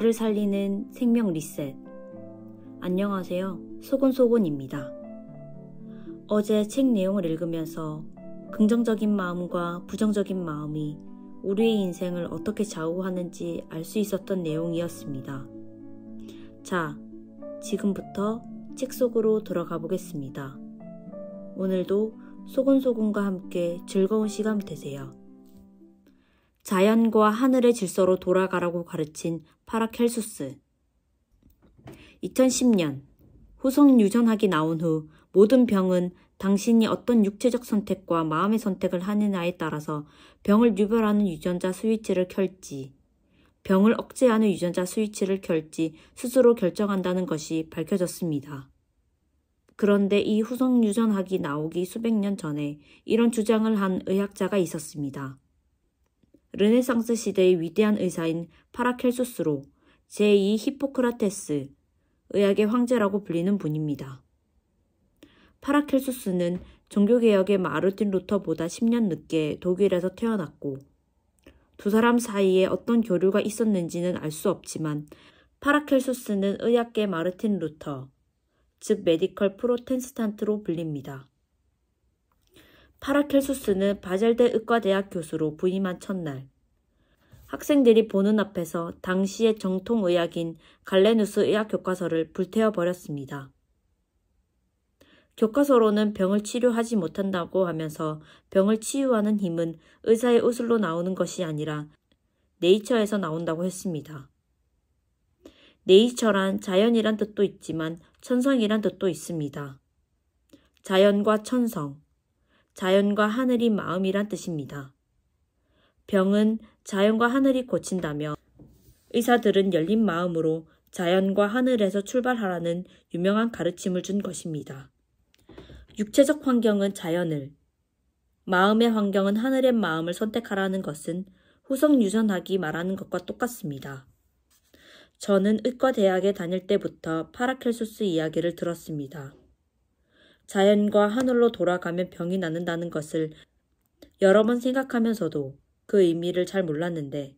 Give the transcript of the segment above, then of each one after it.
나를 살리는 생명 리셋. 안녕하세요. 소곤소곤입니다. 어제 책 내용을 읽으면서 긍정적인 마음과 부정적인 마음이 우리의 인생을 어떻게 좌우하는지 알 수 있었던 내용이었습니다. 자, 지금부터 책 속으로 들어가 보겠습니다. 오늘도 소곤소곤과 함께 즐거운 시간 되세요. 자연과 하늘의 질서로 돌아가라고 가르친 파라켈수스. 2010년 후성 유전학이 나온 후 모든 병은 당신이 어떤 육체적 선택과 마음의 선택을 하느냐에 따라서 병을 유발하는 유전자 스위치를 켤지 병을 억제하는 유전자 스위치를 켤지 스스로 결정한다는 것이 밝혀졌습니다. 그런데 이 후성 유전학이 나오기 수백 년 전에 이런 주장을 한 의학자가 있었습니다. 르네상스 시대의 위대한 의사인 파라켈수스로 제2 히포크라테스, 의학의 황제라고 불리는 분입니다. 파라켈수스는 종교개혁의 마르틴 루터보다 10년 늦게 독일에서 태어났고 두 사람 사이에 어떤 교류가 있었는지는 알 수 없지만 파라켈수스는 의학계 마르틴 루터, 즉 메디컬 프로텐스탄트로 불립니다. 파라켈수스는 바젤대 의과대학 교수로 부임한 첫날 학생들이 보는 앞에서 당시의 정통의학인 갈레누스 의학 교과서를 불태워버렸습니다. 교과서로는 병을 치료하지 못한다고 하면서 병을 치유하는 힘은 의사의 우술로 나오는 것이 아니라 네이처에서 나온다고 했습니다. 네이처란 자연이란 뜻도 있지만 천성이란 뜻도 있습니다. 자연과 천성, 자연과 하늘이 마음이란 뜻입니다. 병은 자연과 하늘이 고친다며 의사들은 열린 마음으로 자연과 하늘에서 출발하라는 유명한 가르침을 준 것입니다. 육체적 환경은 자연을, 마음의 환경은 하늘의 마음을 선택하라는 것은 후성 유전학이 말하는 것과 똑같습니다. 저는 의과대학에 다닐 때부터 파라켈소스 이야기를 들었습니다. 자연과 하늘로 돌아가면 병이 낫는다는 것을 여러 번 생각하면서도 그 의미를 잘 몰랐는데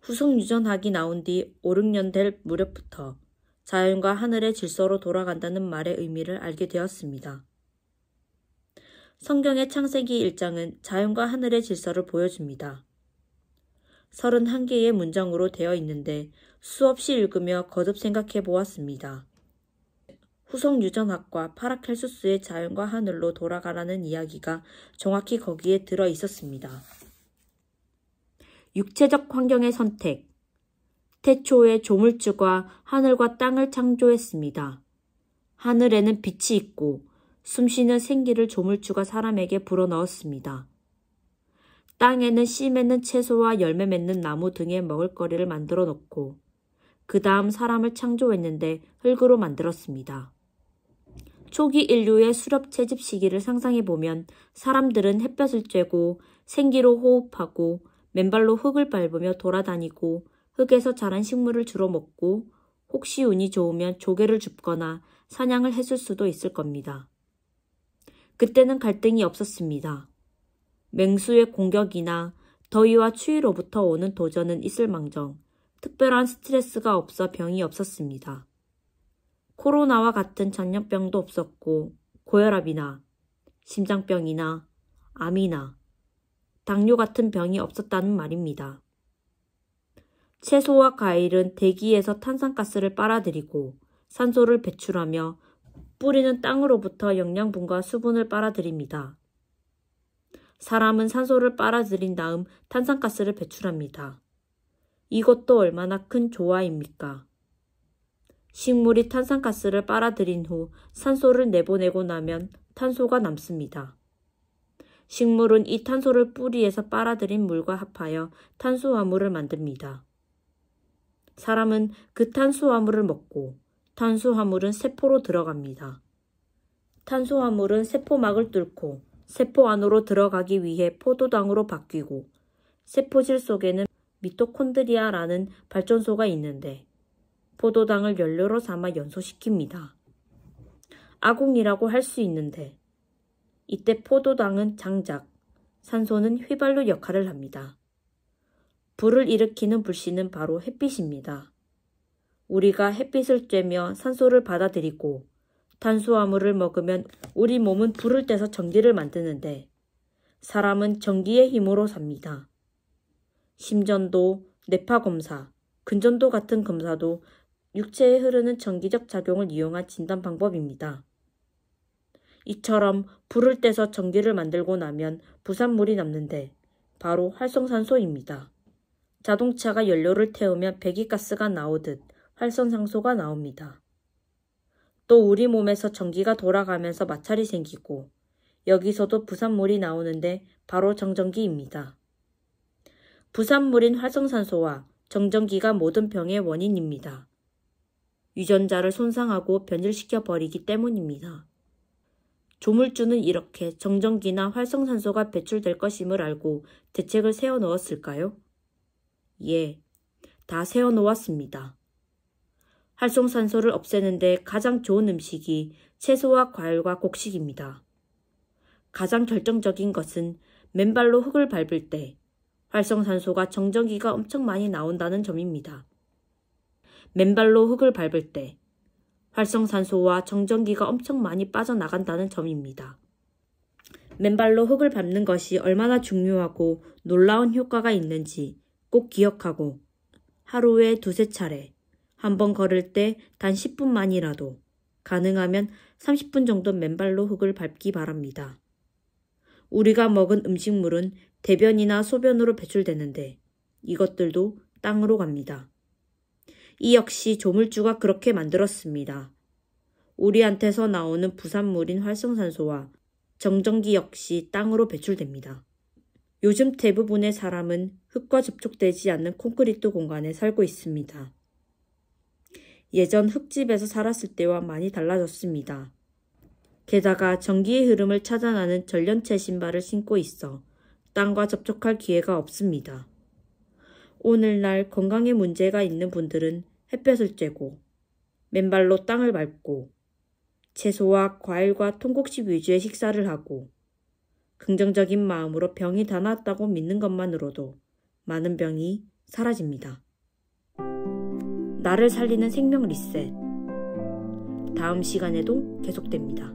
후속 유전학이 나온 뒤 5, 6년 될 무렵부터 자연과 하늘의 질서로 돌아간다는 말의 의미를 알게 되었습니다. 성경의 창세기 1장은 자연과 하늘의 질서를 보여줍니다. 31개의 문장으로 되어 있는데 수없이 읽으며 거듭 생각해 보았습니다. 후속 유전학과 파라켈수스의 자연과 하늘로 돌아가라는 이야기가 정확히 거기에 들어 있었습니다. 육체적 환경의 선택 태초에 조물주가 하늘과 땅을 창조했습니다. 하늘에는 빛이 있고 숨쉬는 생기를 조물주가 사람에게 불어넣었습니다. 땅에는 씨 맺는 채소와 열매 맺는 나무 등의 먹을거리를 만들어 놓고 그 다음 사람을 창조했는데 흙으로 만들었습니다. 초기 인류의 수렵 채집 시기를 상상해보면 사람들은 햇볕을 쬐고 생기로 호흡하고 맨발로 흙을 밟으며 돌아다니고 흙에서 자란 식물을 주로 먹고 혹시 운이 좋으면 조개를 줍거나 사냥을 했을 수도 있을 겁니다. 그때는 갈등이 없었습니다. 맹수의 공격이나 더위와 추위로부터 오는 도전은 있을망정 특별한 스트레스가 없어 병이 없었습니다. 코로나와 같은 전염병도 없었고 고혈압이나 심장병이나 암이나 당뇨 같은 병이 없었다는 말입니다. 채소와 과일은 대기에서 탄산가스를 빨아들이고 산소를 배출하며 뿌리는 땅으로부터 영양분과 수분을 빨아들입니다. 사람은 산소를 빨아들인 다음 탄산가스를 배출합니다. 이것도 얼마나 큰 조화입니까? 식물이 탄산가스를 빨아들인 후 산소를 내보내고 나면 탄소가 남습니다. 식물은 이 탄소를 뿌리에서 빨아들인 물과 합하여 탄수화물을 만듭니다. 사람은 그 탄수화물을 먹고 탄수화물은 세포로 들어갑니다. 탄수화물은 세포막을 뚫고 세포 안으로 들어가기 위해 포도당으로 바뀌고 세포질 속에는 미토콘드리아라는 발전소가 있는데 포도당을 연료로 삼아 연소시킵니다. 아궁이라고 할 수 있는데 이때 포도당은 장작, 산소는 휘발유 역할을 합니다. 불을 일으키는 불씨는 바로 햇빛입니다. 우리가 햇빛을 쬐며 산소를 받아들이고 탄수화물을 먹으면 우리 몸은 불을 떼서 전기를 만드는데 사람은 전기의 힘으로 삽니다. 심전도, 뇌파 검사, 근전도 같은 검사도 육체에 흐르는 전기적 작용을 이용한 진단 방법입니다. 이처럼 불을 떼서 전기를 만들고 나면 부산물이 남는데 바로 활성산소입니다. 자동차가 연료를 태우면 배기가스가 나오듯 활성산소가 나옵니다. 또 우리 몸에서 전기가 돌아가면서 마찰이 생기고 여기서도 부산물이 나오는데 바로 정전기입니다. 부산물인 활성산소와 정전기가 모든 병의 원인입니다. 유전자를 손상하고 변질시켜 버리기 때문입니다. 조물주는 이렇게 정전기나 활성산소가 배출될 것임을 알고 대책을 세워 놓았을까요 예, 다 세워 놓았습니다. 활성산소를 없애는데 가장 좋은 음식이 채소와 과일과 곡식입니다. 가장 결정적인 것은 맨발로 흙을 밟을 때 활성산소가 정전기가 엄청 많이 나온다는 점입니다. 맨발로 흙을 밟을 때 활성산소와 정전기가 엄청 많이 빠져나간다는 점입니다. 맨발로 흙을 밟는 것이 얼마나 중요하고 놀라운 효과가 있는지 꼭 기억하고 하루에 두세 차례 한 번 걸을 때 단 10분만이라도 가능하면 30분 정도 맨발로 흙을 밟기 바랍니다. 우리가 먹은 음식물은 대변이나 소변으로 배출되는데 이것들도 땅으로 갑니다. 이 역시 조물주가 그렇게 만들었습니다. 우리한테서 나오는 부산물인 활성산소와 정전기 역시 땅으로 배출됩니다. 요즘 대부분의 사람은 흙과 접촉되지 않는 콘크리트 공간에 살고 있습니다. 예전 흙집에서 살았을 때와 많이 달라졌습니다. 게다가 전기의 흐름을 차단하는 전련체 신발을 신고 있어 땅과 접촉할 기회가 없습니다. 오늘날 건강에 문제가 있는 분들은 햇볕을 쬐고 맨발로 땅을 밟고 채소와 과일과 통곡식 위주의 식사를 하고 긍정적인 마음으로 병이 다났다고 믿는 것만으로도 많은 병이 사라집니다. 나를 살리는 생명 리셋 다음 시간에도 계속됩니다.